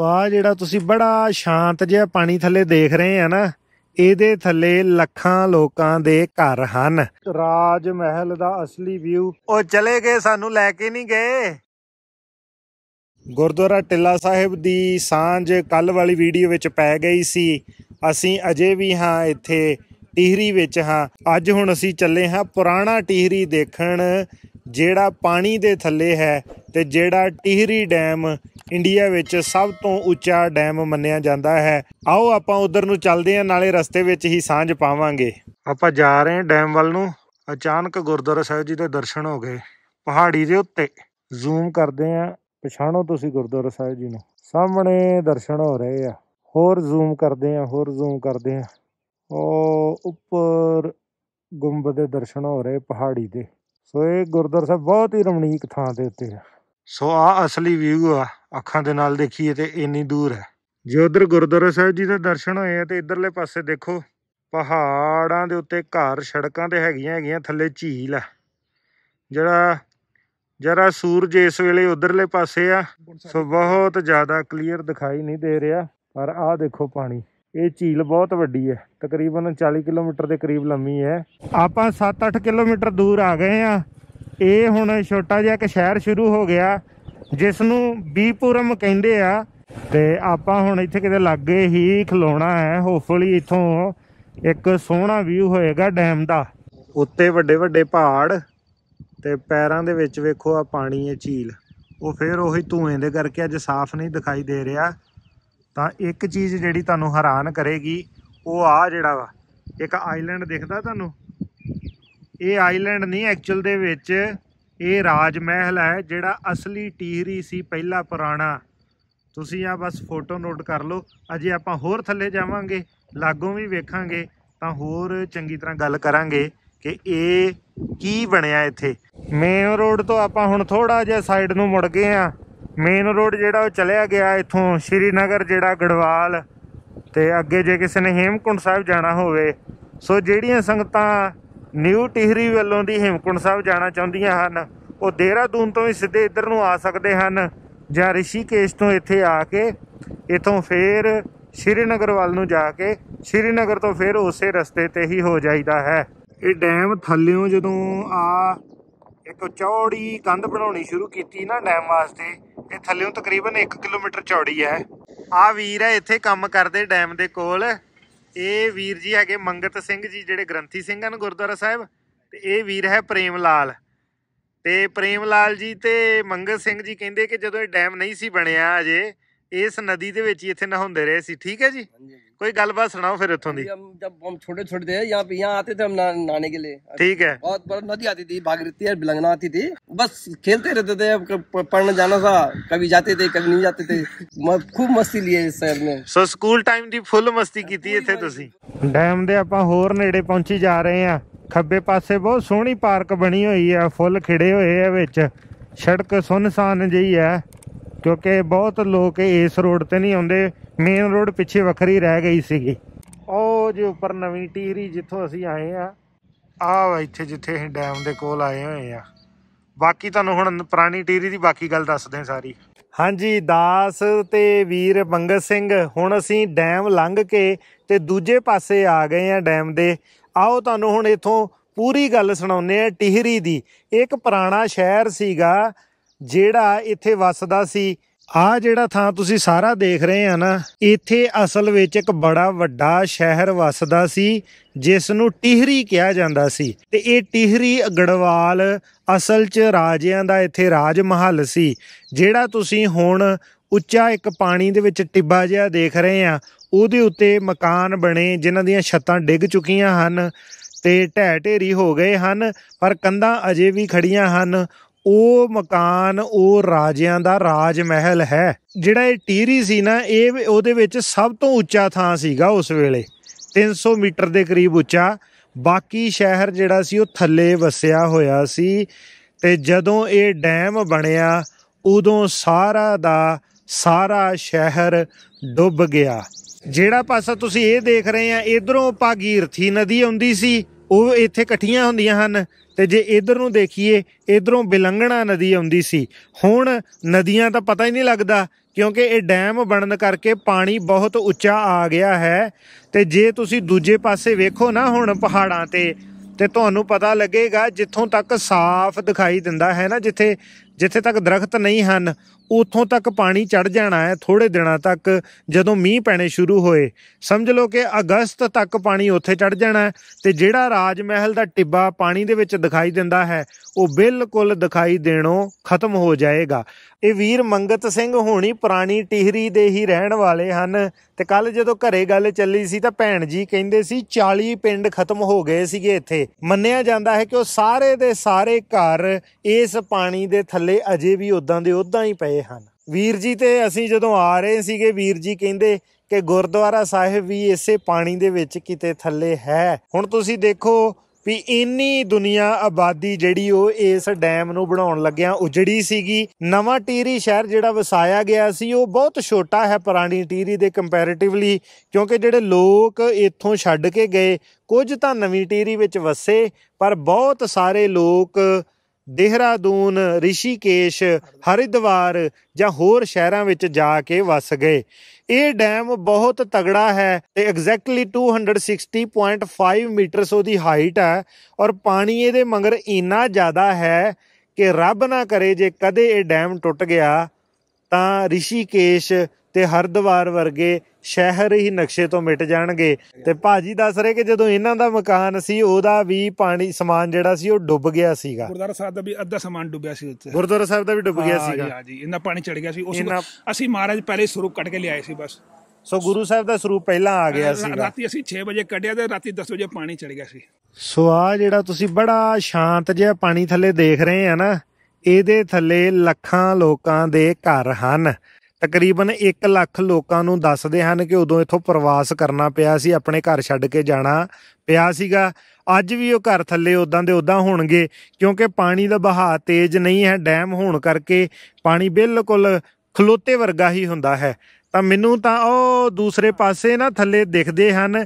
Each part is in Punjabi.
ਵਾਹ ਜਿਹੜਾ ਤੁਸੀਂ ਬੜਾ ਸ਼ਾਂਤ ਜਿਹਾ ਪਾਣੀ ਥੱਲੇ ਦੇਖ ਰਹੇ ਆ ਨਾ ਇਹਦੇ ਥੱਲੇ ਲੱਖਾਂ ਲੋਕਾਂ ਦੇ ਘਰ ਹਨ ਰਾਜ ਮਹਿਲ ਦਾ ਅਸਲੀ ਵਿਊ ਉਹ ਚਲੇ ਗਏ ਸਾਨੂੰ ਲੈ ਕੇ ਨਹੀਂ ਗਏ ਗੁਰਦੁਆਰਾ ਟਿੱਲਾ ਸਾਹਿਬ ਦੀ ਸਾਂਝ ਕੱਲ ਵਾਲੀ ਵੀਡੀਓ ਵਿੱਚ ਪੈ ਗਈ ਸੀ ਅਸੀਂ ਅਜੇ ਵੀ ਹਾਂ ਇੱਥੇ ਟਿਹਰੀ ਵਿੱਚ ਹਾਂ ਅੱਜ ਹੁਣ ਅਸੀਂ ਚੱਲੇ ਹਾਂ ਪੁਰਾਣਾ ਟਿਹਰੀ ਦੇਖਣ ਜਿਹੜਾ ਪਾਣੀ ਦੇ ਥੱਲੇ ਹੈ ਤੇ ਜਿਹੜਾ ਟਿਹਰੀ ਡੈਮ ਇੰਡੀਆ ਵਿੱਚ ਸਭ ਤੋਂ ਉੱਚਾ ਡੈਮ ਮੰਨਿਆ ਜਾਂਦਾ ਹੈ ਆਓ ਆਪਾਂ ਉਧਰ ਨੂੰ ਚੱਲਦੇ ਹਾਂ ਨਾਲੇ ਰਸਤੇ ਵਿੱਚ ਹੀ ਸਾਂਝ ਪਾਵਾਂਗੇ ਆਪਾਂ ਜਾ ਰਹੇ ਹਾਂ ਡੈਮ ਵੱਲ ਨੂੰ ਅਚਾਨਕ ਗੁਰਦੁਆਰਾ ਸਾਹਿਬ ਜੀ ਦੇ ਦਰਸ਼ਨ ਹੋ ਗਏ ਪਹਾੜੀ ਦੇ ਉੱਤੇ ਜ਼ੂਮ ਕਰਦੇ ਹਾਂ ਪਛਾਣੋ ਤੁਸੀਂ ਗੁਰਦੁਆਰਾ ਸਾਹਿਬ ਜੀ ਨੂੰ ਸਾਹਮਣੇ ਦਰਸ਼ਨ ਹੋ ਰਹੇ ਆ ਹੋਰ ਜ਼ੂਮ ਕਰਦੇ ਆ ਹੋਰ ਜ਼ੂਮ ਕਰਦੇ ਆ ਉਹ ਉੱਪਰ ਗੁੰਬਦ ਦੇ ਦਰਸ਼ਨ ਹੋ ਰਹੇ ਪਹਾੜੀ ਦੇ ਸੋ ਇਹ ਗੁਰਦੁਆਰਾ ਸਾਹਿਬ ਬਹੁਤ ਹੀ ਰਮਣੀਕ ਥਾਂ ਦੇ ਉੱਤੇ ਆ ਸੋ ਆ ਅਸਲੀ ਵਿਊ ਆ ਅੱਖਾਂ ਦੇ ਨਾਲ ਦੇਖੀਏ ਤੇ ਇੰਨੀ ਦੂਰ ਹੈ ਜੇ ਉਧਰ ਗੁਰਦੁਆਰਾ ਸਾਹਿਬ ਜੀ ਦੇ ਦਰਸ਼ਨ ਹੋਏ ਆ ਤੇ ਇਧਰਲੇ ਪਾਸੇ ਦੇਖੋ ਪਹਾੜਾਂ ਦੇ ਉੱਤੇ ਘਰ ਸੜਕਾਂ ਤੇ ਹੈਗੀਆਂ ਹੈਗੀਆਂ ਥੱਲੇ ਝੀਲ ਆ ਜਿਹੜਾ ਜਰਾ ਸੂਰਜ ਇਸ ਵੇਲੇ ਉਧਰਲੇ ਪਾਸੇ ਆ ਸੋ ਬਹੁਤ ਜ਼ਿਆਦਾ ਕਲੀਅਰ ਦਿਖਾਈ ਨਹੀਂ ਦੇ ਰਿਹਾ ਪਰ ਆਹ ਦੇਖੋ ਪਾਣੀ ਇਹ ਝੀਲ ਬਹੁਤ ਵੱਡੀ ਹੈ ਤਕਰੀਬਨ 40 ਕਿਲੋਮੀਟਰ ਦੇ ਕਰੀਬ ਲੰਮੀ ਹੈ ਆਪਾਂ 7-8 ਕਿਲੋਮੀਟਰ ਦੂਰ ਆ ਗਏ ਆ ਇਹ ਹੁਣ ਛੋਟਾ ਜਿਹਾ ਇੱਕ ਸ਼ਹਿਰ ਸ਼ੁਰੂ ਹੋ ਗਿਆ ਜਿਸ ਨੂੰ ਬੀਪੁਰਮ ਕਹਿੰਦੇ ਆ ਤੇ ਆਪਾਂ ਹੁਣ ਇੱਥੇ ਕਿਤੇ ਲੱਗੇ ਹੀ ਖਲੋਣਾ ਹੈ ਹੋਪਫੁਲੀ ਇੱਥੋਂ ਇੱਕ ਸੋਹਣਾ ਵਿਊ ਹੋਏਗਾ ਡੈਮ ਦਾ ਉੱਤੇ ਵੱਡੇ ਵੱਡੇ ਪਹਾੜ ਤੇ ਪੈਰਾਂ ਦੇ ਵਿੱਚ ਵੇਖੋ ਆ ਪਾਣੀ ਹੈ ਝੀਲ ਉਹ ਫੇਰ ਉਹੀ ਧੂਏ ਦੇ ਕਰਕੇ ਅੱਜ ਸਾਫ਼ ਨਹੀਂ ਦਿਖਾਈ ਦੇ ਰਿਹਾ ਤਾਂ ਇੱਕ ਚੀਜ਼ ਜਿਹੜੀ ਤੁਹਾਨੂੰ ਹੈਰਾਨ ਕਰੇਗੀ ਉਹ ਆ ਜਿਹੜਾ ਵਾ ਇੱਕ ਆਈਲੈਂਡ ਦਿਖਦਾ ਤੁਹਾਨੂੰ ਇਹ ਆਈਲੈਂਡ ਨਹੀਂ ਐਕਚੁਅਲ ਦੇ ਵਿੱਚ ਇਹ ਰਾਜ ਮਹਿਲ ਹੈ ਜਿਹੜਾ ਅਸਲੀ ਟੀਹਰੀ ਸੀ ਪਹਿਲਾ ਪੁਰਾਣਾ ਤੁਸੀਂ ਆ ਬਸ ਫੋਟੋ ਨੋਟ ਕਰ ਲਓ ਅਜੇ ਆਪਾਂ ਹੋਰ ਥੱਲੇ ਜਾਵਾਂਗੇ ਲਾਗੋਂ ਵੀ ਵੇਖਾਂਗੇ ਤਾਂ ਹੋਰ ਚੰਗੀ ਤਰ੍ਹਾਂ ਗੱਲ ਕਰਾਂਗੇ ਕਿ ਇਹ ਕੀ ਬਣਿਆ ਇੱਥੇ ਮੇਨ ਰੋਡ ਤੋਂ ਆਪਾਂ ਹੁਣ ਥੋੜਾ ਜਿਹਾ ਸਾਈਡ ਨੂੰ ਮੁੜ ਗਏ ਆ ਮੇਨ ਰੋਡ ਜਿਹੜਾ ਉਹ ਚਲਿਆ ਗਿਆ ਇੱਥੋਂ ਸ਼੍ਰੀਨਗਰ ਜਿਹੜਾ ਗੜਵਾਲ ਤੇ ਅੱਗੇ ਜੇ ਕਿਸੇ ਨੇ ਹੇਮਕੁੰਡ ਸਾਹਿਬ ਜਾਣਾ ਹੋਵੇ ਸੋ ਜਿਹੜੀਆਂ ਸੰਗਤਾਂ ਨਿਊ ਟਿਹਰੀ ਵੱਲੋਂ ਦੀ ਹਿਮਕੁੰਡ ਸਾਹਿਬ ਜਾਣਾ ਚਾਹੁੰਦੀਆਂ ਹਨ ਉਹ ਦੇਹਰਾਦੂਨ ਤੋਂ ਵੀ ਸਿੱਧੇ ਇੱਧਰ ਨੂੰ ਆ ਸਕਦੇ ਹਨ ਜਾਂ ਰਿਸ਼ੀਕੇਸ਼ ਤੋਂ ਇੱਥੇ ਆ ਕੇ ਇਥੋਂ ਫੇਰ ਸ਼੍ਰੀਨਗਰ ਵੱਲ ਨੂੰ ਜਾ ਕੇ ਸ਼੍ਰੀਨਗਰ ਤੋਂ ਫੇਰ ਉਸੇ ਰਸਤੇ ਤੇ ਹੀ ਹੋ ਜਾਈਦਾ ਹੈ ਇਹ ਡੈਮ ਥੱਲਿਓਂ ਜਦੋਂ ਆ ਇੱਕ ਚੌੜੀ ਕੰਧ ਬਣਾਉਣੀ ਸ਼ੁਰੂ ਕੀਤੀ ਨਾ ਡੈਮ ਵਾਸਤੇ ਇਹ ਥੱਲਿਓਂ ਤਕਰੀਬਨ 1 ਕਿਲੋਮੀਟਰ ਚੌੜੀ ਹੈ ਆ ਵੀਰ ਹੈ ਇੱਥੇ ਕੰਮ ਕਰਦੇ ਡੈਮ ਦੇ ਕੋਲ ਇਹ ਵੀਰ ਜੀ ਹੈਗੇ ਮੰਗਤ ਸਿੰਘ ਜੀ ਜਿਹੜੇ ਗ੍ਰੰਥੀ ਸਿੰਘ ਹਨ ਗੁਰਦੁਆਰਾ ਸਾਹਿਬ ਤੇ ਇਹ ਵੀਰ ਹੈ ਪ੍ਰੇਮ ਲਾਲ ਤੇ ਪ੍ਰੇਮ ਲਾਲ ਜੀ ਤੇ ਮੰਗਤ ਸਿੰਘ ਜੀ ਕਹਿੰਦੇ ਕਿ ਜਦੋਂ ਇਹ ਡੈਮ ਨਹੀਂ ਸੀ ਬਣਿਆ ਅਜੇ ਇਸ ਨਦੀ ਦੇ ਵਿੱਚ ਹੀ ਇੱਥੇ ਨਹਾਉਂਦੇ ਰਹੇ ਸੀ ਠੀਕ ਹੈ ਜੀ ਕੋਈ ਗੱਲਬਾਤ ਸੁਣਾਓ ਫਿਰ ਇੱਥੋਂ ਦੀ ਜਦੋਂ ਛੋਟੇ ਛੋਟੇ ਦੇ ਜਾਂ ਪਿਆ ਆਤੇ ਤੇ ਨਾਨੇ ਕੇ ਲਈ ਠੀਕ ਹੈ ਬਹੁਤ ਬਹੁਤ ਨਦੀ ਆਤੀ ਦੀ ਬਾਗਰਤੀ ਹੈ ਬਿਲੰਗਣਾ ਆਤੀ ਦੀ ਬਸ ਖੇਲਤੇ ਰਹਤੇ ਤੇ ਪੜਨ ਜਾਣਾ ਸਾ ਕਦੀ ਜਾਤੇ ਤੇ ਕਦੀ ਨਹੀਂ ਜਾਤੇ ਤੇ ਮੈਂ ਖੂਬ ਮਸਤੀ ਲਈ ਇਸ ਸ਼ਹਿਰ ਨੇ ਸੋ ਸਕੂਲ ਟਾਈਮ ਦੀ ਫੁੱਲ ਮਸਤੀ ਕੀਤੀ ਇੱਥੇ ਤੁਸੀਂ ਡੈਮ ਦੇ ਆਪਾਂ ਹੋਰ ਨੇੜੇ ਪਹੁੰਚੀ ਜਾ ਰਹੇ ਆ ਖੱਬੇ ਪਾਸੇ ਬਹੁਤ ਸੋਹਣੀ ਪਾਰਕ ਬਣੀ ਹੋਈ ਆ ਫੁੱਲ ਖਿੜੇ ਹੋਏ ਆ ਵਿੱਚ ਸੜਕ ਸੁੰਨਸਾਨ ਜਈ ਆ ਕਿਉਂਕਿ ਬਹੁਤ ਲੋਕ ਇਸ ਰੋਡ ਤੇ ਨਹੀਂ ਆਉਂਦੇ ਮੇਨ ਰੋਡ ਪਿੱਛੇ ਵੱਖਰੀ ਰਹਿ ਗਈ ਸੀਗੀ ਉਹ ਜੇ ਉੱਪਰ ਨਵੀਂ ਟੀਹਰੀ ਜਿੱਥੋਂ ਅਸੀਂ ਆਏ ਆ ਆ ਇੱਥੇ ਜਿੱਥੇ ਅਸੀਂ ਡੈਮ ਦੇ ਕੋਲ ਆਏ ਹੋਏ ਆ ਬਾਕੀ ਤੁਹਾਨੂੰ ਹੁਣ ਪੁਰਾਣੀ ਟੀਰੀ ਦੀ ਬਾਕੀ ਗੱਲ ਦੱਸਦੇ ਹਾਂ ਸਾਰੀ ਹਾਂਜੀ ਦਾਸ ਤੇ ਵੀਰ ਬੰਗਤ ਸਿੰਘ ਹੁਣ ਅਸੀਂ ਡੈਮ ਲੰਘ ਕੇ ਤੇ ਦੂਜੇ ਪਾਸੇ ਆ ਗਏ ਆ ਡੈਮ ਦੇ ਆਓ ਤੁਹਾਨੂੰ ਹੁਣ ਇਥੋਂ ਪੂਰੀ ਗੱਲ ਸੁਣਾਉਨੇ ਆ ਟਿਹਰੀ ਦੀ ਇੱਕ ਪੁਰਾਣਾ ਸ਼ਹਿਰ ਸੀਗਾ ਜਿਹੜਾ ਇੱਥੇ ਵੱਸਦਾ ਸੀ ਆ ਜਿਹੜਾ ਥਾਂ ਤੁਸੀਂ ਸਾਰਾ ਦੇਖ ਰਹੇ ਆ ਨਾ ਇੱਥੇ ਅਸਲ ਵਿੱਚ ਇੱਕ ਬੜਾ ਵੱਡਾ ਸ਼ਹਿਰ ਵੱਸਦਾ ਸੀ ਜਿਸ ਨੂੰ ਟਿਹਰੀ ਕਿਹਾ ਜਾਂਦਾ ਸੀ ਤੇ ਇਹ ਟਿਹਰੀ ਅਗੜਵਾਲ ਅਸਲ 'ਚ ਰਾਜਿਆਂ ਦਾ ਇੱਥੇ ਰਾਜ ਮਹੱਲ ਸੀ ਜਿਹੜਾ ਤੁਸੀਂ ਹੁਣ ਉੱਚਾ ਇੱਕ ਪਾਣੀ ਦੇ ਵਿੱਚ ਟਿੱਬਾ ਜਿਹਾ ਦੇਖ ਰਹੇ ਆ ਉਹਦੇ ਉੱਤੇ ਮਕਾਨ ਬਣੇ ਜਿਨ੍ਹਾਂ ਦੀਆਂ ਛੱਤਾਂ ਡਿੱਗ ਚੁੱਕੀਆਂ ਹਨ ਤੇ ਢਹਿ ਢੇਰੀ ਹੋ ਗਏ ਹਨ ਪਰ ਕੰਧਾਂ ਅਜੇ ਵੀ ਖੜੀਆਂ ਹਨ ਉਹ ਮਕਾਨ ਉਹ ਰਾਜਿਆਂ ਦਾ ਰਾਜ ਮਹਿਲ ਹੈ ਜਿਹੜਾ ਇਹ ਟੀਰੀ ਸੀ ਨਾ ਇਹ ਉਹਦੇ ਵਿੱਚ ਸਭ ਤੋਂ ਉੱਚਾ ਥਾਂ ਸੀਗਾ ਉਸ ਵੇਲੇ 300 ਮੀਟਰ ਦੇ ਕਰੀਬ ਉੱਚਾ ਬਾਕੀ ਸ਼ਹਿਰ ਜਿਹੜਾ ਸੀ ਉਹ ਥੱਲੇ ਵਸਿਆ ਹੋਇਆ ਸੀ ਤੇ ਜਦੋਂ ਇਹ ਡੈਮ ਬਣਿਆ ਉਦੋਂ ਸਾਰਾ ਦਾ ਸਾਰਾ ਸ਼ਹਿਰ ਡੁੱਬ ਗਿਆ ਜਿਹੜਾ ਪਾਸਾ ਤੁਸੀਂ ਇਹ ਦੇਖ ਰਹੇ ਆ ਇਧਰੋਂ ਪਾਗੀਰਥੀ ਨਦੀ ਆਉਂਦੀ ਸੀ ਉਹ ਇੱਥੇ ਇਕੱਠੀਆਂ ਹੁੰਦੀਆਂ ਹਨ ਤੇ ਜੇ ਇਧਰ ਨੂੰ ਦੇਖੀਏ ਇਧਰੋਂ ਬਿਲੰਗਣਾ ਨਦੀ ਆਉਂਦੀ ਸੀ ਹੁਣ ਨਦੀਆਂ ਤਾਂ ਪਤਾ ਹੀ ਨਹੀਂ ਲੱਗਦਾ ਕਿਉਂਕਿ ਇਹ ਡੈਮ ਬਣਨ ਕਰਕੇ ਪਾਣੀ ਬਹੁਤ ਉੱਚਾ ਆ ਗਿਆ ਹੈ ਤੇ ਜੇ ਤੁਸੀਂ ਦੂਜੇ ਪਾਸੇ ਵੇਖੋ ਨਾ ਹੁਣ ਪਹਾੜਾਂ ਤੇ ਤੇ ਤੁਹਾਨੂੰ ਪਤਾ ਲੱਗੇਗਾ ਜਿੱਥੋਂ ਤੱਕ ਸਾਫ਼ ਦਿਖਾਈ ਦਿੰਦਾ ਹੈ ਨਾ ਜਿੱਥੇ ਜਿੱਥੇ ਤੱਕ ਦਰਖਤ ਨਹੀਂ ਹਨ ਉਥੋਂ ਤੱਕ ਪਾਣੀ ਚੜ ਜਾਣਾ ਹੈ ਥੋੜੇ ਦਿਨਾਂ ਤੱਕ ਜਦੋਂ ਮੀਂਹ ਪੈਣੇ ਸ਼ੁਰੂ ਹੋਏ ਸਮਝ ਲਓ ਕਿ ਅਗਸਤ ਤੱਕ ਪਾਣੀ ਉੱਥੇ ਚੜ ਜਾਣਾ ਹੈ ਤੇ ਜਿਹੜਾ ਰਾਜ ਮਹਿਲ ਦਾ ਟਿੱਬਾ ਪਾਣੀ ਦੇ ਵਿੱਚ ਦਿਖਾਈ ਦਿੰਦਾ ਹੈ ਉਹ ਬਿਲਕੁਲ ਦਿਖਾਈ ਦੇਣੋਂ ਖਤਮ ਹੋ ਜਾਏਗਾ ਇਹ ਵੀਰ ਮੰਗਤ ਸਿੰਘ ਹੋਣੀ ਪੁਰਾਣੀ ਟਿਹਰੀ ਦੇ ਹੀ ਰਹਿਣ ਵਾਲੇ ਹਨ ਤੇ ਕੱਲ ਜਦੋਂ ਘਰੇ ਗੱਲ ਚੱਲੀ ਸੀ ਤਾਂ ਭੈਣ ਜੀ ਕਹਿੰਦੇ ਸੀ 40 ਪਿੰਡ ਖਤਮ ਹੋ ਗਏ ਸੀਗੇ ਇੱਥੇ ਮੰਨਿਆ ਜਾਂਦਾ ਹੈ ਕਿ ਉਹ ਸਾਰੇ ਦੇ ਸਾਰੇ ਘਰ ਇਸ ਪਾਣੀ ਦੇ ਥੱਲੇ ਮਸਾਲੇ ਅਜੇ ਵੀ ਉਦਾਂ ਦੇ ਉਦਾਂ ਹੀ ਪਏ ਹਨ ਵੀਰ ਜੀ ਤੇ ਅਸੀਂ ਜਦੋਂ ਆ ਰਹੇ ਸੀਗੇ ਵੀਰ ਜੀ ਕਹਿੰਦੇ ਕਿ ਗੁਰਦੁਆਰਾ ਸਾਹਿਬ ਵੀ ਇਸੇ ਪਾਣੀ ਦੇ ਵਿੱਚ ਕਿਤੇ ਥੱਲੇ ਹੈ ਹੁਣ ਤੁਸੀਂ ਦੇਖੋ ਵੀ ਇੰਨੀ ਦੁਨੀਆ ਆਬਾਦੀ ਜਿਹੜੀ ਉਹ ਇਸ ਡੈਮ ਨੂੰ ਬਣਾਉਣ ਲੱਗਿਆਂ ਉਜੜੀ ਸੀਗੀ ਨਵਾਂ ਟੀਰੀ ਸ਼ਹਿਰ ਜਿਹੜਾ ਵਸਾਇਆ ਗਿਆ ਸੀ ਉਹ ਬਹੁਤ ਛੋਟਾ ਹੈ ਪੁਰਾਣੀ ਟੀਰੀ ਦੇ ਕੰਪੈਰੀਟਿਵਲੀ ਕਿਉਂਕਿ ਜਿਹੜੇ ਲੋਕ ਇੱਥੋਂ ਛੱਡ ਕੇ ਗਏ ਕੁਝ ਤਾਂ ਨਵੀਂ ਟੀਰੀ ਵਿੱਚ ਵਸੇ ਪਰ ਬਹੁਤ ਸਾਰੇ ਲੋਕ ਦੇਹਰਾਦੂਨ ਰਿਸ਼ੀਕੇਸ਼ ਹਰਿਦਵਾਰ ਜਾਂ ਹੋਰ ਸ਼ਹਿਰਾਂ ਵਿੱਚ ਜਾ ਕੇ ਵਸ ਗਏ ਇਹ ਡੈਮ ਬਹੁਤ ਤਗੜਾ ਹੈ ਤੇ ਐਗਜ਼ੈਕਟਲੀ 260.5 ਮੀਟਰ ਉਹਦੀ ਹਾਈਟ ਹੈ ਔਰ ਪਾਣੀ ਇਹਦੇ ਮੰਗਰ ਇੰਨਾ ਜ਼ਿਆਦਾ ਹੈ ਕਿ ਰੱਬ ਨਾ ਕਰੇ ਜੇ ਕਦੇ ਇਹ ਡੈਮ ਟੁੱਟ ਗਿਆ ਤਾਂ ਰਿਸ਼ੀਕੇਸ਼ ਤੇ ਹਰਿਦਵਾਰ ਵਰਗੇ ਸ਼ਹਿਰ ਹੀ ਨਕਸ਼ੇ ਤੋਂ ਮਿਟ ਜਾਣਗੇ ਤੇ ਭਾਜੀ ਦੱਸ ਰਹੇ ਕਿ ਜਦੋਂ ਇਹਨਾਂ ਦਾ ਮਕਾਨ ਸੀ ਉਹਦਾ ਵੀ ਪਾਣੀ ਸਮਾਨ ਜਿਹੜਾ ਸੀ ਉਹ ਡੁੱਬ ਗਿਆ ਸੀਗਾ ਗੁਰਦਾਰਾ ਸਾਹਿਬ ਦਾ ਵੀ ਅੱਧਾ ਸਮਾਨ ਡੁੱਬਿਆ ਸੀ ਉੱਥੇ ਗੁਰਦਾਰਾ ਸਾਹਿਬ ਦਾ ਵੀ ਡੁੱਬ ਗਿਆ ਸੀਗਾ ਹਾਂ ਜੀ ਇਹਨਾਂ ਪਾਣੀ ਚੜ ਗਿਆ ਸੀ ਉਸ ਅਸੀਂ ਮਹਾਰਾਜ ਪਹਿਲੇ ਸਰੂਪ ਕੱਢ ਕੇ ਲਿਆਏ ਸੀ ਬਸ ਸੋ ਗੁਰੂ ਸਾਹਿਬ ਦਾ ਸਰੂਪ ਪਹਿਲਾਂ ਆ ਗਿਆ ਸੀ ਰਾਤੀ ਅਸੀਂ 6 ਵਜੇ ਕੱਢਿਆ ਤੇ ਰਾਤੀ 10 ਵਜੇ ਪਾਣੀ ਚੜ ਗਿਆ ਸੀ ਸੋ ਆ ਜਿਹੜਾ ਤੁਸੀਂ ਬੜਾ ਸ਼ਾਂਤ ਜਿਹਾ ਪਾਣੀ ਥੱਲੇ ਦੇਖ ਰਹੇ ਆ ਨਾ ਇਹਦੇ ਥੱਲੇ ਲੱਖਾਂ ਲੋਕਾਂ ਦੇ ਘਰ ਹਨ ਤਕਰੀਬਨ 1 ਲੱਖ ਲੋਕਾਂ ਨੂੰ ਦੱਸਦੇ ਹਨ ਕਿ ਉਦੋਂ ਇੱਥੋਂ ਪ੍ਰਵਾਸ ਕਰਨਾ ਪਿਆ ਸੀ ਆਪਣੇ ਘਰ ਛੱਡ ਕੇ ਜਾਣਾ ਪਿਆ ਸੀਗਾ ਅੱਜ ਵੀ ਉਹ ਘਰ ਥੱਲੇ ਉਦਾਂ ਦੇ ਉਦਾਂ ਹੋਣਗੇ ਕਿਉਂਕਿ ਪਾਣੀ ਦਾ ਬਹਾਅ ਤੇਜ਼ ਨਹੀਂ ਹੈ ਡੈਮ ਹੋਣ ਕਰਕੇ ਪਾਣੀ ਬਿਲਕੁਲ ਖਲੋਤੇ ਵਰਗਾ ਹੀ ਹੁੰਦਾ ਹੈ ਤਾਂ ਮੈਨੂੰ ਤਾਂ ਉਹ ਦੂਸਰੇ ਪਾਸੇ ਨਾ ਥੱਲੇ ਦਿਖਦੇ ਹਨ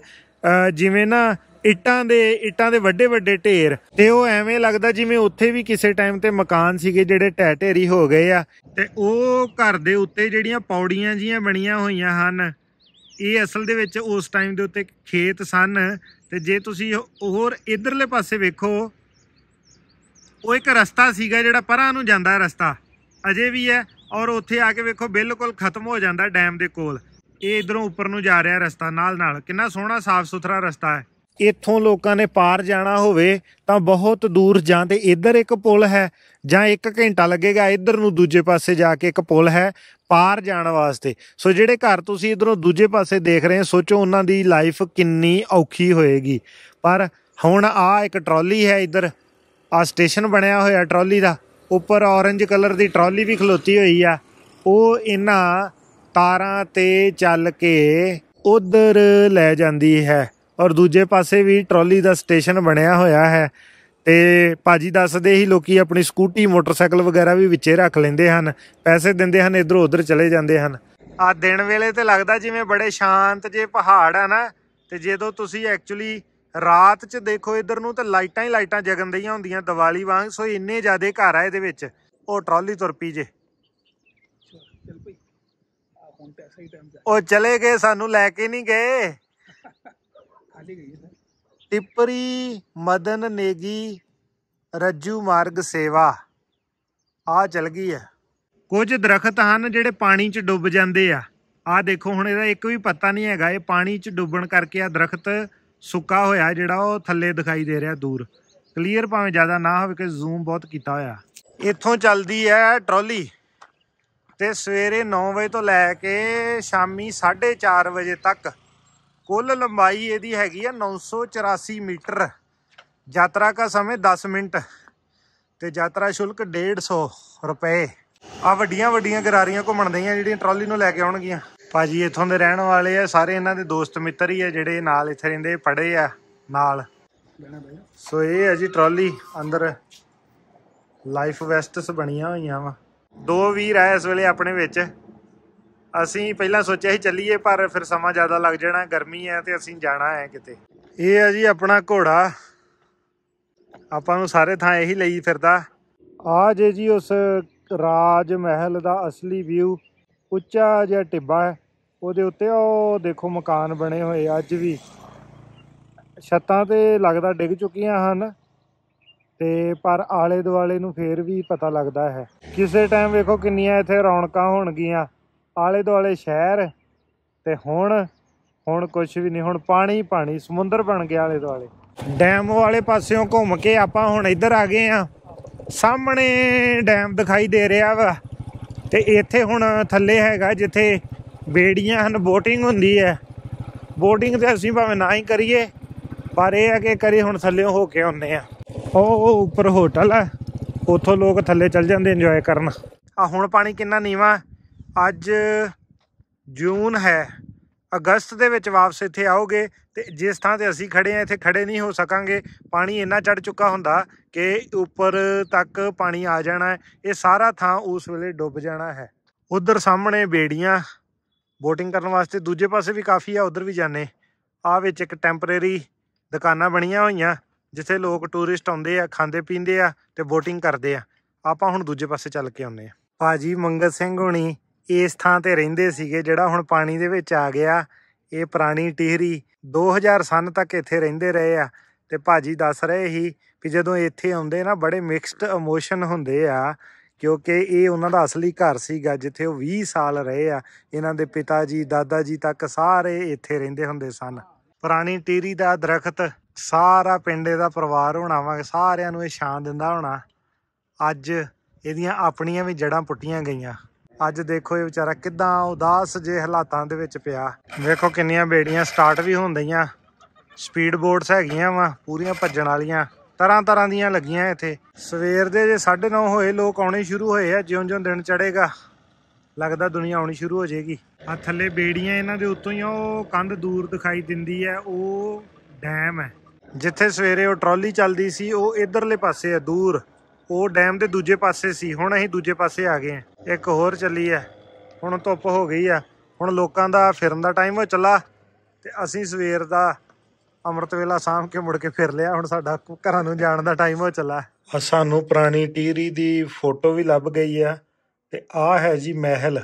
ਜਿਵੇਂ ਨਾ ਇੱਟਾਂ ਦੇ ਇੱਟਾਂ ਦੇ ਵੱਡੇ ਵੱਡੇ ਢੇਰ ਤੇ ਉਹ ਐਵੇਂ ਲੱਗਦਾ ਜਿਵੇਂ ਉੱਥੇ ਵੀ ਕਿਸੇ ਟਾਈਮ ਤੇ ਮਕਾਨ ਸੀਗੇ ਜਿਹੜੇ ਟਹਿ ਢੇਰੀ ਹੋ ਗਏ ਆ ਤੇ ਉਹ ਘਰ ਦੇ ਉੱਤੇ ਜਿਹੜੀਆਂ ਪੌੜੀਆਂ ਜੀਆਂ ਬਣੀਆਂ ਹੋਈਆਂ ਹਨ ਇਹ ਅਸਲ ਦੇ ਵਿੱਚ ਉਸ ਟਾਈਮ ਦੇ ਉੱਤੇ ਖੇਤ ਸਨ ਤੇ ਜੇ ਤੁਸੀਂ ਹੋਰ ਇਧਰਲੇ ਪਾਸੇ ਵੇਖੋ ਉਹ ਇੱਕ ਰਸਤਾ ਸੀਗਾ ਜਿਹੜਾ ਪਰਾਂ ਨੂੰ ਜਾਂਦਾ ਰਸਤਾ ਅਜੇ ਵੀ ਹੈ ਔਰ ਉੱਥੇ ਆ ਕੇ ਵੇਖੋ ਬਿਲਕੁਲ ਖਤਮ ਹੋ ਜਾਂਦਾ ਡੈਮ ਦੇ ਕੋਲ ਇਹ ਇਧਰੋਂ ਉੱਪਰ ਨੂੰ ਜਾ ਰਿਹਾ ਰਸਤਾ ਨਾਲ ਨਾਲ ਕਿੰਨਾ ਸੋਹਣਾ ਸਾਫ਼ ਸੁਥਰਾ ਰਸਤਾ ਹੈ ਇੱਥੋਂ ਲੋਕਾਂ ਨੇ ਪਾਰ ਜਾਣਾ ਹੋਵੇ ਤਾਂ ਬਹੁਤ ਦੂਰ ਜਾਂ ਤੇ ਇੱਧਰ ਇੱਕ ਪੁਲ ਹੈ ਜਾਂ 1 ਘੰਟਾ ਲੱਗੇਗਾ ਇੱਧਰ ਨੂੰ ਦੂਜੇ ਪਾਸੇ ਜਾ ਕੇ ਇੱਕ ਪੁਲ ਹੈ ਪਾਰ ਜਾਣ ਵਾਸਤੇ ਸੋ ਜਿਹੜੇ ਘਰ ਤੁਸੀਂ ਇਧਰੋਂ ਦੂਜੇ ਪਾਸੇ ਦੇਖ ਰਹੇ ਹੋ ਸੋਚੋ ਉਹਨਾਂ ਦੀ ਲਾਈਫ ਕਿੰਨੀ ਔਖੀ ਹੋਏਗੀ ਪਰ ਹੁਣ ਆ ਇੱਕ ਟਰਾਲੀ ਹੈ ਇੱਧਰ ਆ ਸਟੇਸ਼ਨ ਬਣਿਆ ਹੋਇਆ ਟਰਾਲੀ ਦਾ ਉੱਪਰ ਔਰੇਂਜ ਕਲਰ ਦੀ ਟਰਾਲੀ ਵੀ ਖਲੋਤੀ ਹੋਈ ਆ ਉਹ ਇਹਨਾਂ ਤਾਰਾਂ ਤੇ ਚੱਲ ਕੇ ਉਧਰ ਲੈ ਜਾਂਦੀ ਹੈ ਔਰ ਦੂਜੇ ਪਾਸੇ ਵੀ ਟਰਾਲੀ ਦਾ ਸਟੇਸ਼ਨ ਬਣਿਆ ਹੋਇਆ ਹੈ ਤੇ ਭਾਜੀ ਦੱਸਦੇ ਹੀ ਲੋਕੀ ਆਪਣੀ ਸਕੂਟੀ ਮੋਟਰਸਾਈਕਲ ਵਗੈਰਾ ਵੀ ਵਿੱਚੇ ਰੱਖ ਲੈਂਦੇ ਹਨ ਪੈਸੇ ਦਿੰਦੇ ਹਨ ਇਧਰ ਉਧਰ ਚਲੇ ਜਾਂਦੇ ਹਨ ਆ ਦਿਨ ਵੇਲੇ ਤੇ ਲੱਗਦਾ ਜਿਵੇਂ ਬੜੇ ਸ਼ਾਂਤ ਜੇ ਪਹਾੜ ਆ ਨਾ ਤੇ ਜਦੋਂ ਤੁਸੀਂ ਐਕਚੁਅਲੀ ਰਾਤ 'ਚ ਦੇਖੋ ਇਧਰ ਨੂੰ ਤਾਂ ਲਾਈਟਾਂ ਹੀ ਲਾਈਟਾਂ ਜਗਨਦੀਆਂ ਹੁੰਦੀਆਂ ਦੀਵਾਲੀ ਵਾਂਗ ਸੋ ਇੰਨੇ ਜ਼ਿਆਦੇ ਘਰ ਆ ਇਹਦੇ ਵਿੱਚ ਉਹ ਟਰਾਲੀ ਤੁਰ ਪੀ ਜੇ ਉਹ ਚਲੇ ਗਏ ਸਾਨੂੰ ਲੈ ਕੇ ਨਹੀਂ ਗਏ ਖਾਲੀ ਗਈ ਸਰ ਟਿੱਪਰੀ ਮਦਨ ਨੇਗੀ ਰੱਜੂ ਮਾਰਗ ਸੇਵਾ ਆ ਚਲ ਗਈ ਹੈ ਕੁਝ ਦਰਖਤ ਹਨ ਜਿਹੜੇ ਪਾਣੀ 'ਚ ਡੁੱਬ ਜਾਂਦੇ ਆ ਆ ਦੇਖੋ ਹੁਣ ਇਹਦਾ ਇੱਕ ਵੀ ਪਤਾ ਨਹੀਂ ਹੈਗਾ ਇਹ ਪਾਣੀ 'ਚ ਡੁੱਬਣ ਕਰਕੇ ਆ ਦਰਖਤ ਸੁੱਕਾ ਹੋਇਆ ਜਿਹੜਾ ਉਹ ਥੱਲੇ ਦਿਖਾਈ ਦੇ ਰਿਹਾ ਦੂਰ ਕਲੀਅਰ ਭਾਵੇਂ ਜ਼ਿਆਦਾ ਨਾ ਹੋਵੇ ਕਿ ਜ਼ੂਮ ਬਹੁਤ ਕੀਤਾ ਹੋਇਆ ਇੱਥੋਂ ਚੱਲਦੀ ਹੈ ਟਰਾਲੀ ਤੇ ਸਵੇਰੇ 9 ਵਜੇ ਤੋਂ ਲੈ ਕੇ ਸ਼ਾਮੀ 4:30 ਵਜੇ ਤੱਕ ਕੁੱਲ ਲੰਬਾਈ ਇਹਦੀ ਹੈਗੀ ਆ 984 ਮੀਟਰ ਯਾਤਰਾ ਦਾ ਸਮੇਂ 10 ਮਿੰਟ ਤੇ ਯਾਤਰਾ ਸ਼ੁਲਕ 150 ਰੁਪਏ ਆ ਵੱਡੀਆਂ ਵੱਡੀਆਂ ਗਰਾਰੀਆਂ ਘੁੰਮਣ ਦਈਆਂ ਜਿਹੜੀਆਂ ਟਰਾਲੀ ਨੂੰ ਲੈ ਕੇ ਆਉਣਗੀਆਂ ਭਾਜੀ ਇੱਥੋਂ ਦੇ ਰਹਿਣ ਵਾਲੇ ਆ ਸਾਰੇ ਇਹਨਾਂ ਦੇ ਦੋਸਤ ਮਿੱਤਰ ਹੀ ਆ ਜਿਹੜੇ ਨਾਲ ਇੱਥੇ ਰਹਿੰਦੇ ਪੜੇ ਆ ਨਾਲ ਸੋ ਇਹ ਹੈ ਜੀ ਟਰਾਲੀ ਅੰਦਰ ਲਾਈਫ ਵੈਸਟਸ ਬਣੀਆਂ ਹੋਈਆਂ ਵਾ ਦੋ ਵੀਰ ਆ ਇਸ ਵੇਲੇ ਆਪਣੇ ਵਿੱਚ ਅਸੀਂ ਪਹਿਲਾਂ ਸੋਚਿਆ ਸੀ ਚੱਲੀਏ ਪਰ ਫਿਰ ਸਮਾਂ ਜ਼ਿਆਦਾ ਲੱਗ ਜਾਣਾ ਗਰਮੀ ਹੈ ਤੇ ਅਸੀਂ ਜਾਣਾ ਹੈ ਕਿਤੇ ਇਹ ਹੈ ਜੀ ਆਪਣਾ ਘੋੜਾ ਆਪਾਂ ਨੂੰ ਸਾਰੇ ਥਾਂ ਇਹੀ ਲਈ ਫਿਰਦਾ ਆ ਜੇ ਜੀ ਉਸ ਰਾਜ ਮਹਿਲ ਦਾ ਅਸਲੀ ਵਿਊ ਉੱਚਾ ਜਿਹਾ ਟਿੱਬਾ ਹੈ ਉਹਦੇ ਉੱਤੇ ਉਹ ਦੇਖੋ ਮਕਾਨ ਬਣੇ ਹੋਏ ਅੱਜ ਵੀ ਛੱਤਾਂ ਤੇ ਲੱਗਦਾ ਡਿੱਗ ਚੁੱਕੀਆਂ ਹਨ ਤੇ ਪਰ ਆਲੇ ਦੁਆਲੇ ਨੂੰ ਫੇਰ ਵੀ ਪਤਾ ਲੱਗਦਾ ਹੈ ਕਿਸੇ ਟਾਈਮ ਵੇਖੋ ਕਿੰਨੀਆਂ ਇੱਥੇ ਰੌਣਕਾਂ ਹੋਣਗੀਆਂ ਆਲੇ ਦੁਆਲੇ ਸ਼ਹਿਰ ਤੇ ਹੁਣ ਹੁਣ ਕੁਝ ਵੀ ਨਹੀਂ ਹੁਣ ਪਾਣੀ ਪਾਣੀ ਸਮੁੰਦਰ ਬਣ ਗਿਆ ਆਲੇ ਦੁਆਲੇ ਡੈਮ ਵਾਲੇ ਪਾਸਿਓਂ ਘੁੰਮ ਕੇ ਆਪਾਂ ਹੁਣ ਇੱਧਰ ਆ ਗਏ ਆ ਸਾਹਮਣੇ ਡੈਮ ਦਿਖਾਈ ਦੇ ਰਿਹਾ ਵਾ ਤੇ ਇੱਥੇ ਹੁਣ ਥੱਲੇ ਹੈਗਾ ਜਿੱਥੇ ਬੇੜੀਆਂ ਹਨ ਬੋਟਿੰਗ ਹੁੰਦੀ ਹੈ ਬੋਟਿੰਗ ਤੇ ਅਸੀਂ ਭਾਵੇਂ ਨਾ ਹੀ ਕਰੀਏ ਪਰ ਇਹ ਆ ਕਿ ਕਰੀ ਹੁਣ ਥੱਲੇ ਹੋ ਕੇ ਆਉਨੇ ਆ ਉਹ ਉੱਪਰ ਹੋਟਲ ਆ ਉੱਥੋਂ ਲੋਕ ਥੱਲੇ ਚੱਲ ਜਾਂਦੇ ਇੰਜੋਏ ਕਰਨ ਆ ਹੁਣ ਪਾਣੀ ਕਿੰਨਾ ਨੀਵਾ ਅੱਜ ਜੂਨ ਹੈ ਅਗਸਤ ਦੇ ਵਿੱਚ ਵਾਪਸ ਇੱਥੇ ਆਓਗੇ ਤੇ ਜਿਸ ਥਾਂ ਤੇ ਅਸੀਂ ਖੜੇ ਆ ਇੱਥੇ ਖੜੇ ਨਹੀਂ ਹੋ ਸਕਾਂਗੇ ਪਾਣੀ ਇੰਨਾ ਚੜ ਚੁੱਕਾ ਹੁੰਦਾ ਕਿ ਉੱਪਰ ਤੱਕ ਪਾਣੀ ਆ ਜਾਣਾ ਹੈ ਇਹ ਸਾਰਾ ਥਾਂ ਉਸ ਵੇਲੇ ਡੁੱਬ ਜਾਣਾ ਹੈ ਉਧਰ ਸਾਹਮਣੇ ਬੇੜੀਆਂ ਬੋਟਿੰਗ ਕਰਨ ਵਾਸਤੇ ਦੂਜੇ ਪਾਸੇ ਵੀ ਕਾਫੀ ਆ ਉਧਰ ਵੀ ਜਾਣੇ ਆ ਵਿੱਚ ਇੱਕ ਟੈਂਪਰੇਰੀ ਦੁਕਾਨਾਂ ਬਣੀਆਂ ਹੋਈਆਂ ਜਿੱਥੇ ਲੋਕ ਟੂਰਿਸਟ ਆਉਂਦੇ ਆ ਖਾਂਦੇ ਪੀਂਦੇ ਆ ਤੇ ਬੋਟਿੰਗ ਕਰਦੇ ਆ ਆਪਾਂ ਹੁਣ ਦੂਜੇ ਪਾਸੇ ਚੱਲ ਕੇ ਆਉਂਦੇ ਆ ਭਾਜੀ ਮੰਗਤ ਸਿੰਘ ਹੋਣੀ ਇਸ ਥਾਂ ਤੇ ਰਹਿੰਦੇ ਸੀਗੇ ਜਿਹੜਾ ਹੁਣ ਪਾਣੀ ਦੇ ਵਿੱਚ ਆ ਗਿਆ ਇਹ ਪੁਰਾਣੀ ਟਿਹਰੀ 2000 ਸਨ ਤੱਕ ਇੱਥੇ ਰਹਿੰਦੇ ਰਹੇ ਆ ਤੇ ਭਾਜੀ ਦੱਸ ਰਹੇ ਸੀ ਕਿ ਜਦੋਂ ਇੱਥੇ ਆਉਂਦੇ ਨਾ ਬੜੇ ਮਿਕਸਡ ਇਮੋਸ਼ਨ ਹੁੰਦੇ ਆ ਕਿਉਂਕਿ ਇਹ ਉਹਨਾਂ ਦਾ ਅਸਲੀ ਘਰ ਸੀਗਾ ਜਿੱਥੇ ਉਹ 20 ਸਾਲ ਰਹੇ ਆ ਇਹਨਾਂ ਦੇ ਪਿਤਾ ਜੀ ਦਾਦਾ ਜੀ ਤੱਕ ਸਾਰੇ ਇੱਥੇ ਰਹਿੰਦੇ ਹੁੰਦੇ ਸਨ ਪੁਰਾਣੀ ਟਿਹਰੀ ਦਾ ਦਰਖਤ ਸਾਰਾ ਪਿੰਡੇ ਦਾ ਪਰਿਵਾਰ ਹੋਣਾ ਵਾ ਸਾਰਿਆਂ ਨੂੰ ਇਹ ਸ਼ਾਨ ਦਿੰਦਾ ਹੋਣਾ ਅੱਜ ਇਹਦੀਆਂ ਆਪਣੀਆਂ ਵੀ ਜੜਾਂ ਪੁੱਟੀਆਂ ਗਈਆਂ ਅੱਜ ਦੇਖੋ ਇਹ ਵਿਚਾਰਾ ਕਿਦਾਂ ਉਦਾਸ ਜੇ ਹਾਲਾਤਾਂ ਦੇ ਵਿੱਚ ਪਿਆ ਵੇਖੋ ਕਿੰਨੀਆਂ ਬੇੜੀਆਂ ਸਟਾਰਟ ਵੀ ਹੁੰਦੀਆਂ ਸਪੀਡ ਬੋਰਡਸ ਹੈਗੀਆਂ ਵਾ ਪੂਰੀਆਂ ਭੱਜਣ ਵਾਲੀਆਂ ਤਰ੍ਹਾਂ ਤਰ੍ਹਾਂ ਦੀਆਂ ਲੱਗੀਆਂ ਇੱਥੇ ਸਵੇਰ ਦੇ ਜੇ 9:30 ਹੋਏ ਲੋਕ ਆਉਣੇ ਸ਼ੁਰੂ ਹੋਏ ਆ ਜਿਉਂ-ਜਿਉਂ ਦਿਨ ਚੜੇਗਾ ਲੱਗਦਾ ਦੁਨੀਆ ਆਉਣੀ ਸ਼ੁਰੂ ਹੋ ਜਾਏਗੀ ਆ ਥੱਲੇ ਬੇੜੀਆਂ ਇਹਨਾਂ ਦੇ ਉੱਤੋਂ ਹੀ ਉਹ ਕੰਧ ਦੂਰ ਦਿਖਾਈ ਦਿੰਦੀ ਹੈ ਉਹ ਡੈਮ ਹੈ ਜਿੱਥੇ ਸਵੇਰੇ ਉਹ ਟਰਾਲੀ ਚੱਲਦੀ ਸੀ ਉਹ ਇਧਰਲੇ ਪਾਸੇ ਹੈ ਦੂਰ ਉਹ ਡੈਮ ਦੇ ਦੂਜੇ ਪਾਸੇ ਸੀ ਹੁਣ ਅਸੀਂ ਦੂਜੇ ਪਾਸੇ ਆ ਗਏ ਆ ਇੱਕ ਹੋਰ ਚੱਲੀ ਆ ਹੁਣ ਧੁੱਪ ਹੋ ਗਈ ਆ ਹੁਣ ਲੋਕਾਂ ਦਾ ਫਿਰਨ ਦਾ ਟਾਈਮ ਹੋ ਚੱਲਾ ਤੇ ਅਸੀਂ ਸਵੇਰ ਦਾ ਅੰਮ੍ਰਿਤ ਵੇਲਾ ਸਾਂਭ ਕੇ ਮੁੜ ਕੇ ਫਿਰ ਲਿਆ ਹੁਣ ਸਾਡਾ ਘਰਾਂ ਨੂੰ ਜਾਣ ਦਾ ਟਾਈਮ ਹੋ ਚੱਲਾ ਸਾਨੂੰ ਪੁਰਾਣੀ ਟੀਰੀ ਦੀ ਫੋਟੋ ਵੀ ਲੱਭ ਗਈ ਆ ਤੇ ਆ ਹੈ ਜੀ ਮਹਿਲ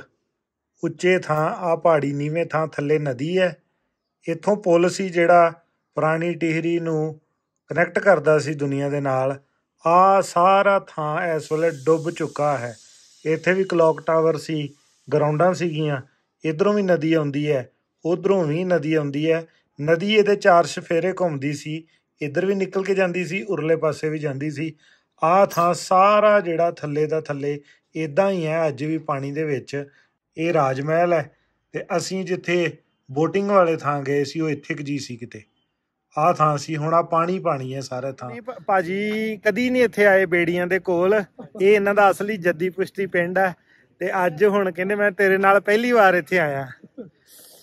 ਉੱਚੇ ਥਾਂ ਆ ਪਹਾੜੀ ਨੀਵੇਂ ਥਾਂ ਥੱਲੇ ਨਦੀ ਹੈ ਇੱਥੋਂ ਪੁਲ ਸੀ ਜਿਹੜਾ ਪੁਰਾਣੀ ਟਿਹਰੀ ਨੂੰ ਕਨੈਕਟ ਕਰਦਾ ਸੀ ਦੁਨੀਆ ਦੇ ਨਾਲ ਆ ਸਾਰਾ ਥਾਂ ਇਸ ਵੇਲੇ ਡੁੱਬ ਚੁੱਕਾ ਹੈ ਇੱਥੇ ਵੀ ਕਲੌਕ ਟਾਵਰ ਸੀ ਗਰਾਊਂਡਾਂ ਸੀਗੀਆਂ ਇਧਰੋਂ ਵੀ ਨਦੀ ਆਉਂਦੀ ਹੈ ਉਧਰੋਂ ਵੀ ਨਦੀ ਆਉਂਦੀ ਹੈ ਨਦੀ ਇਹਦੇ ਚਾਰ ਸ਼ਫੇਰੇ ਘੁੰਮਦੀ ਸੀ ਇੱਧਰ ਵੀ ਨਿਕਲ ਕੇ ਜਾਂਦੀ ਸੀ ਉਰਲੇ ਪਾਸੇ ਵੀ ਜਾਂਦੀ ਸੀ ਆ ਥਾਂ ਸਾਰਾ ਜਿਹੜਾ ਥੱਲੇ ਦਾ ਥੱਲੇ ਇਦਾਂ ਹੀ ਹੈ ਅੱਜ ਵੀ ਪਾਣੀ ਦੇ ਵਿੱਚ ਇਹ ਰਾਜ ਮਹਿਲ ਹੈ ਤੇ ਅਸੀਂ ਜਿੱਥੇ ਬੋਟਿੰਗ ਵਾਲੇ ਥਾਂ ਗਏ ਸੀ ਉਹ ਇੱਥੇ ਕਿ ਜੀ ਸੀ ਕਿਤੇ ਆ ਥਾਂ ਸੀ ਹੁਣ ਆ ਪਾਣੀ ਪਾਣੀ ਹੈ ਸਾਰੇ ਥਾਂ ਨਹੀਂ ਭਾਜੀ ਕਦੀ ਨਹੀਂ ਇੱਥੇ ਆਏ ਬੇੜੀਆਂ ਦੇ ਕੋਲ ਇਹ ਇਹਨਾਂ ਦਾ ਅਸਲੀ ਜੱਦੀ ਪੁਸ਼ਤੀ ਪਿੰਡ ਹੈ ਤੇ ਅੱਜ ਹੁਣ ਕਹਿੰਦੇ ਮੈਂ ਤੇਰੇ ਨਾਲ ਪਹਿਲੀ ਵਾਰ ਇੱਥੇ ਆਇਆ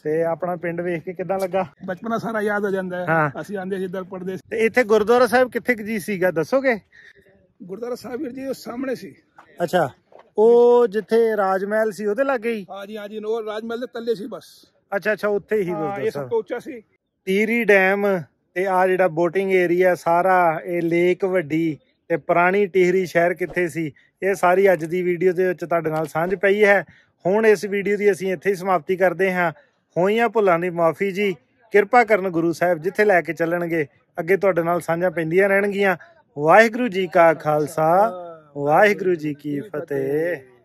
ਤੇ ਆਪਣਾ ਪਿੰਡ ਵੇਖ ਕੇ ਕਿਦਾਂ ਲੱਗਾ ਬਚਪਨਾ ਸਾਰਾ ਯਾਦ ਆ ਜਾਂਦਾ ਹੈ ਅਸੀਂ ਆਂਦੇ ਸੀ ਇੱਧਰ ਪੜਦੇ ਤੇ ਇੱਥੇ ਗੁਰਦੁਆਰਾ ਸਾਹਿਬ ਕਿੱਥੇ ਕੀ ਜੀ ਸੀਗਾ ਦੱਸੋਗੇ ਗੁਰਦੁਆਰਾ ਸਾਹਿਬ ਵੀਰ ਜੀ ਉਹ ਸਾਹਮਣੇ ਸੀ ਅੱਛਾ ਉਹ ਜਿੱਥੇ ਰਾਜਮਹਿਲ ਸੀ ਉਹਦੇ ਲੱਗੇ ਹੀ ਹਾਂਜੀ ਹਾਂਜੀ ਉਹ ਰਾਜਮਹਿਲ ਦੇ ਤੱਲੇ ਸੀ ਬਸ ਅੱਛਾ ਅੱਛਾ ਉੱਥੇ ਹੀ ਹਾਂ, ਸਾਹਿਬ ਇਹ ਸਭ ਤੋਂ ਉੱਚਾ ਸੀ ਤੀਰੀ ਡੈਮ ਤੇ ਆ ਜਿਹੜਾ ਬੋਟਿੰਗ ਏਰੀਆ ਸਾਰਾ ਇਹ ਲੇਕ ਵੱਡੀ ਤੇ ਪੁਰਾਣੀ ਟਿਹਰੀ ਸ਼ਹਿਰ ਕਿੱਥੇ ਸੀ ਇਹ ਸਾਰੀ ਅੱਜ ਦੀ ਵੀਡੀਓ ਦੇ ਵਿੱਚ ਤੁਹਾਡੇ ਨਾਲ ਸਾਂਝ ਪਈ ਹੈ ਹੁਣ ਇਸ ਵੀਡੀਓ ਦੀ ਅਸੀਂ ਇੱਥੇ ਹੀ ਸਮਾਪਤੀ ਕਰਦੇ ਹਾਂ ਹੋਈਆਂ ਭੁੱਲਾਂ ਦੀ ਮਾਫੀ ਜੀ ਕਿਰਪਾ ਕਰਨ ਗੁਰੂ ਸਾਹਿਬ ਜਿੱਥੇ ਲੈ ਕੇ ਚੱਲਣਗੇ ਅੱਗੇ ਤੁਹਾਡੇ ਨਾਲ ਸਾਂਝਾਂ ਪੈਂਦੀਆਂ ਰਹਿਣਗੀਆਂ ਵਾਹਿਗੁਰੂ ਜੀ ਕਾ ਖਾਲਸਾ ਵਾਹਿਗੁਰੂ ਜੀ ਕੀ ਫਤਿਹ